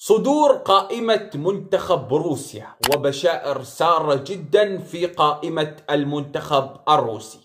صدور قائمة منتخب روسيا وبشائر سارة جدا في قائمة المنتخب الروسي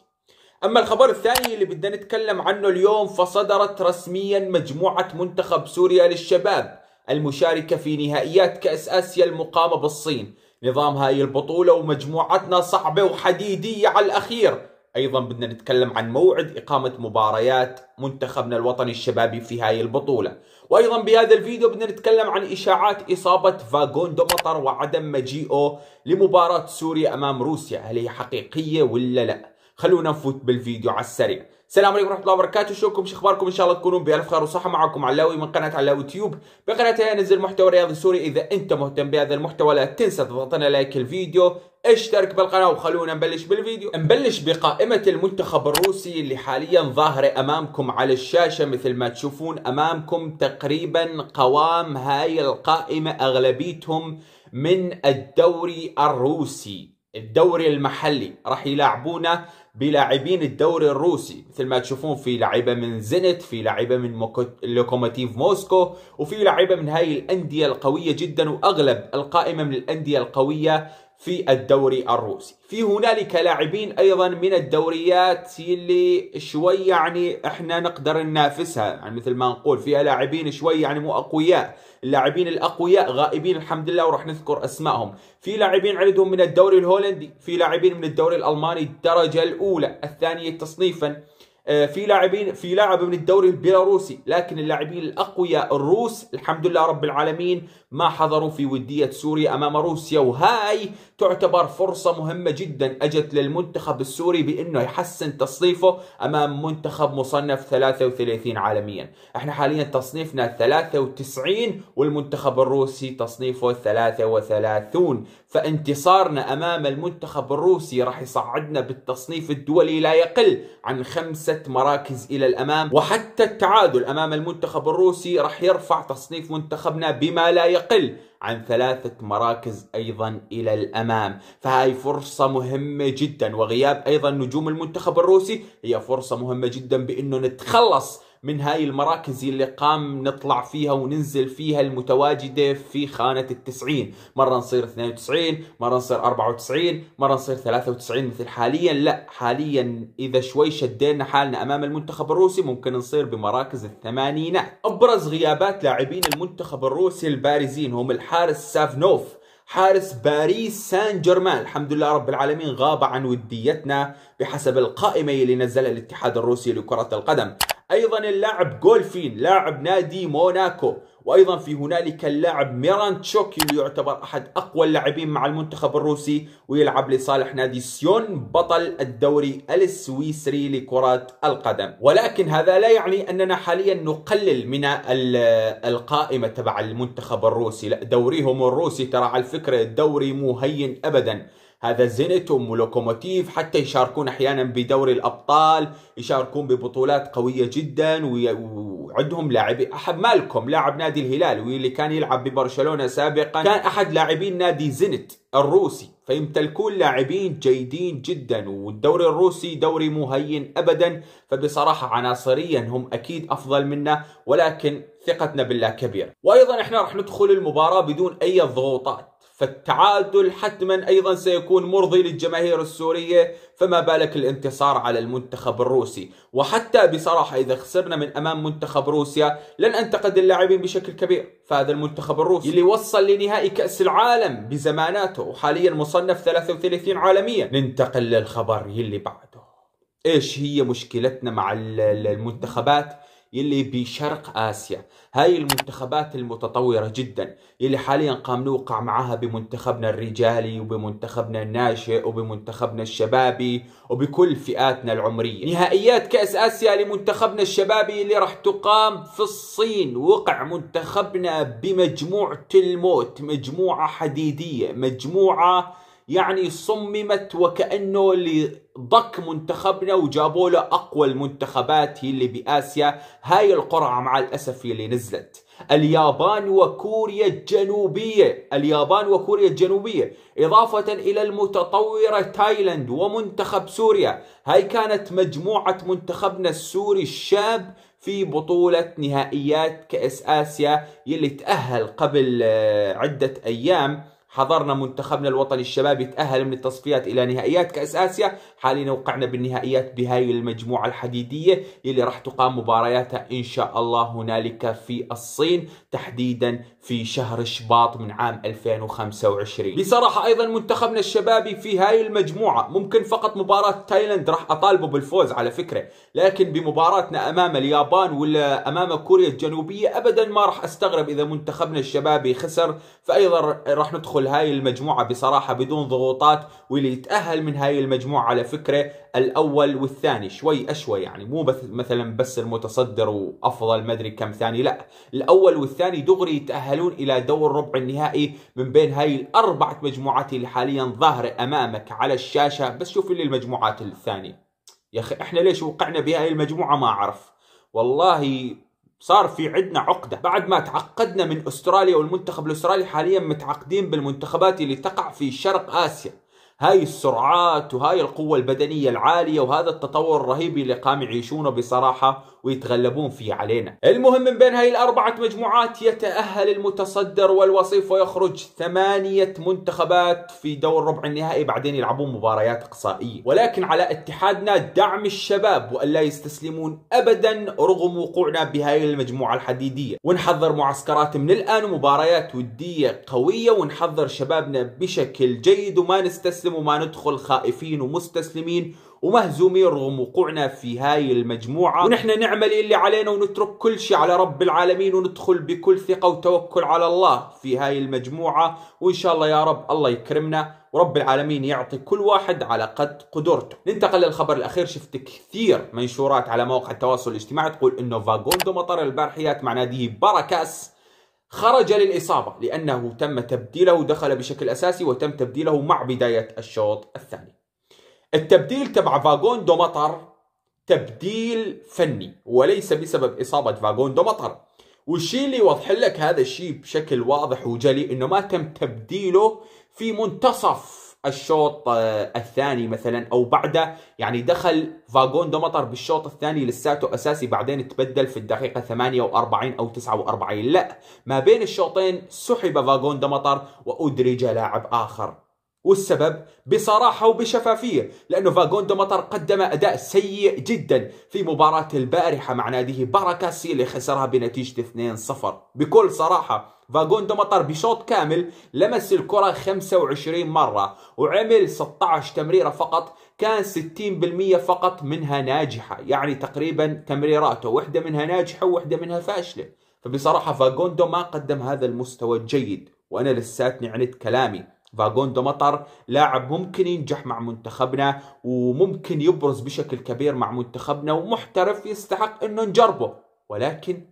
أما الخبر الثاني اللي بدنا نتكلم عنه اليوم فصدرت رسميا مجموعة منتخب سوريا للشباب المشاركة في نهائيات كأس آسيا المقامة بالصين نظام هاي البطولة ومجموعتنا صعبة وحديدية على الأخير ايضا بدنا نتكلم عن موعد اقامه مباريات منتخبنا الوطني الشبابي في هاي البطوله وايضا بهذا الفيديو بدنا نتكلم عن اشاعات اصابه فاغوندو مطر وعدم مجيئه لمباراه سوريا امام روسيا هل هي حقيقيه ولا لا خلونا نفوت بالفيديو على السريع السلام عليكم ورحمه الله وبركاته شوكم شو اخباركم ان شاء الله تكونون بالف خير وصحه معكم علاوي من قناه علاوي تيوب بقناتي انزل محتوى رياضي سوري اذا انت مهتم بهذا المحتوى لا تنسى تضغط لنا لايك الفيديو اشترك بالقناه وخلونا نبلش بالفيديو نبلش بقائمه المنتخب الروسي اللي حاليا ظاهره امامكم على الشاشه مثل ما تشوفون امامكم تقريبا قوام هاي القائمه اغلبيتهم من الدوري الروسي الدوري المحلي راح يلاعبونه بلاعبين الدوري الروسي مثل ما تشوفون في لعيبه من زينت في لعيبه من لوكوموتيف موسكو وفي لعيبه من هاي الانديه القويه جدا واغلب القائمه من الانديه القويه في الدوري الروسي في هنالك لاعبين ايضا من الدوريات اللي شوي يعني احنا نقدر ننافسها يعني مثل ما نقول فيها لاعبين شوي يعني مو اقوياء اللاعبين الاقوياء غائبين الحمد لله وراح نذكر اسمائهم في لاعبين عندهم من الدوري الهولندي في لاعبين من الدوري الالماني الدرجه الاولى الثانيه تصنيفا آه، في لاعبين في لاعب من الدوري البيلاروسي لكن اللاعبين الاقوياء الروس الحمد لله رب العالمين ما حضروا في وديه سوريا امام روسيا وهاي تعتبر فرصه مهمه جدا اجت للمنتخب السوري بانه يحسن تصنيفه امام منتخب مصنف 33 عالميا احنا حاليا تصنيفنا 93 والمنتخب الروسي تصنيفه 33 فانتصارنا امام المنتخب الروسي راح يصعدنا بالتصنيف الدولي لا يقل عن خمسة ست مراكز إلى الأمام وحتى التعادل أمام المنتخب الروسي راح يرفع تصنيف منتخبنا بما لا يقل عن ثلاثة مراكز أيضا إلى الأمام فهاي فرصة مهمة جدا وغياب أيضا نجوم المنتخب الروسي هي فرصة مهمة جدا بأنه نتخلص من هاي المراكز اللي قام نطلع فيها وننزل فيها المتواجدة في خانة التسعين مرة نصير 92 مرة نصير 94 مرة نصير 93 مثل حاليا لا حاليا إذا شوي شدينا حالنا أمام المنتخب الروسي ممكن نصير بمراكز الثمانينات أبرز غيابات لاعبين المنتخب الروسي البارزين هم الحارس سافنوف حارس باريس سان جيرمان الحمد لله رب العالمين غاب عن وديتنا بحسب القائمة اللي نزلها الاتحاد الروسي لكرة القدم أيضا اللاعب جولفين لاعب نادي موناكو وأيضا في هنالك اللاعب تشوكي اللي يعتبر أحد أقوى اللاعبين مع المنتخب الروسي ويلعب لصالح نادي سيون بطل الدوري السويسري لكرة القدم ولكن هذا لا يعني أننا حاليا نقلل من القائمة تبع المنتخب الروسي لا دوريهم الروسي ترى على الفكرة الدوري مهين أبدا هذا زينتهم ولوكوموتيف حتى يشاركون احيانا بدوري الابطال يشاركون ببطولات قويه جدا وعندهم لاعب احد مالكم لاعب نادي الهلال واللي كان يلعب ببرشلونه سابقا كان احد لاعبين نادي زينت الروسي فيمتلكون لاعبين جيدين جدا والدوري الروسي دوري مهين ابدا فبصراحه عناصريا هم اكيد افضل منا ولكن ثقتنا بالله كبيره وايضا احنا راح ندخل المباراه بدون اي ضغوطات فالتعادل حتما ايضا سيكون مرضي للجماهير السوريه فما بالك الانتصار على المنتخب الروسي وحتى بصراحه اذا خسرنا من امام منتخب روسيا لن انتقد اللاعبين بشكل كبير فهذا المنتخب الروسي اللي وصل لنهائي كاس العالم بزماناته وحاليا مصنف 33 عالميا ننتقل للخبر يلي بعده ايش هي مشكلتنا مع المنتخبات يلي بشرق آسيا هاي المنتخبات المتطورة جدا يلي حاليا قام نوقع معها بمنتخبنا الرجالي وبمنتخبنا الناشئ وبمنتخبنا الشبابي وبكل فئاتنا العمرية نهائيات كأس آسيا لمنتخبنا الشبابي اللي راح تقام في الصين وقع منتخبنا بمجموعة الموت مجموعة حديدية مجموعة يعني صممت وكأنه لضك منتخبنا وجابوا له أقوى المنتخبات هي اللي بآسيا هاي القرعة مع الأسف اللي نزلت اليابان وكوريا الجنوبية اليابان وكوريا الجنوبية إضافة إلى المتطورة تايلاند ومنتخب سوريا هاي كانت مجموعة منتخبنا السوري الشاب في بطولة نهائيات كأس آسيا يلي تأهل قبل آه، عدة أيام حضرنا منتخبنا الوطني الشبابي تأهل من التصفيات إلى نهائيات كأس آسيا حاليا وقعنا بالنهائيات بهاي المجموعة الحديدية اللي راح تقام مبارياتها إن شاء الله هنالك في الصين تحديدا في شهر شباط من عام 2025 بصراحة أيضا منتخبنا الشبابي في هاي المجموعة ممكن فقط مباراة تايلاند راح أطالبه بالفوز على فكرة لكن بمباراتنا أمام اليابان ولا أمام كوريا الجنوبية أبدا ما راح أستغرب إذا منتخبنا الشبابي خسر فأيضا راح ندخل يدخل هاي المجموعة بصراحة بدون ضغوطات واللي يتأهل من هاي المجموعة على فكرة الأول والثاني شوي أشوي يعني مو بس مثلا بس المتصدر وأفضل مدري كم ثاني لا الأول والثاني دغري يتأهلون إلى دور ربع النهائي من بين هاي الأربعة مجموعات اللي حاليا ظاهرة أمامك على الشاشة بس شوف اللي المجموعات الثانية يا أخي إحنا ليش وقعنا بهاي المجموعة ما أعرف والله صار في عندنا عقدة بعد ما تعقدنا من أستراليا والمنتخب الأسترالي حاليا متعقدين بالمنتخبات اللي تقع في شرق آسيا هاي السرعات وهاي القوة البدنية العالية وهذا التطور الرهيب اللي قام يعيشونه بصراحة ويتغلبون فيه علينا المهم من بين هاي الأربعة مجموعات يتأهل المتصدر والوصيف ويخرج ثمانية منتخبات في دور ربع النهائي بعدين يلعبون مباريات إقصائية ولكن على اتحادنا دعم الشباب وأن لا يستسلمون أبدا رغم وقوعنا بهاي المجموعة الحديدية ونحضر معسكرات من الآن ومباريات ودية قوية ونحضر شبابنا بشكل جيد وما نستسلم وما ندخل خائفين ومستسلمين ومهزومين رغم وقوعنا في هاي المجموعة ونحن نعمل اللي علينا ونترك كل شيء على رب العالمين وندخل بكل ثقة وتوكل على الله في هاي المجموعة وإن شاء الله يا رب الله يكرمنا ورب العالمين يعطي كل واحد على قد قدرته ننتقل للخبر الأخير شفت كثير منشورات على مواقع التواصل الاجتماعي تقول أنه فاغوندو مطر البارحيات مع ناديه باراكاس خرج للإصابة لأنه تم تبديله دخل بشكل أساسي وتم تبديله مع بداية الشوط الثاني التبديل تبع فاجون دو مطر تبديل فني وليس بسبب إصابة فاجون دو مطر والشيء اللي يوضح لك هذا الشيء بشكل واضح وجلي انه ما تم تبديله في منتصف الشوط آه، الثاني مثلا او بعده يعني دخل فاجون دومطر بالشوط الثاني لساته اساسي بعدين تبدل في الدقيقه 48 او 49 لا ما بين الشوطين سحب فاجون دومطر وادرج لاعب اخر والسبب بصراحة وبشفافية لأنه فاغوندو مطر قدم أداء سيء جدا في مباراة البارحة مع ناديه باراكاسي اللي خسرها بنتيجة 2-0 بكل صراحة فاغوندو مطر بشوط كامل لمس الكرة 25 مرة وعمل 16 تمريرة فقط كان 60% فقط منها ناجحة يعني تقريبا تمريراته واحدة منها ناجحة وواحدة منها فاشلة فبصراحة فاغوندو ما قدم هذا المستوى الجيد وأنا لساتني عنت كلامي فاجوندو مطر لاعب ممكن ينجح مع منتخبنا وممكن يبرز بشكل كبير مع منتخبنا ومحترف يستحق انه نجربه ولكن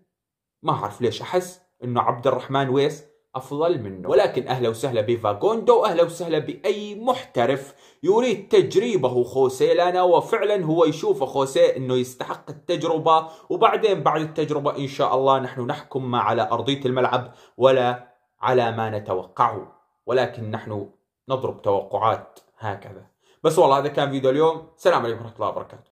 ما اعرف ليش احس انه عبد الرحمن ويس افضل منه ولكن اهلا وسهلا بفاجوندو واهلا وسهلا باي محترف يريد تجريبه خوسي لنا وفعلا هو يشوف خوسي انه يستحق التجربه وبعدين بعد التجربه ان شاء الله نحن نحكم ما على ارضيه الملعب ولا على ما نتوقعه ولكن نحن نضرب توقعات هكذا بس والله هذا كان فيديو اليوم سلام عليكم ورحمة الله وبركاته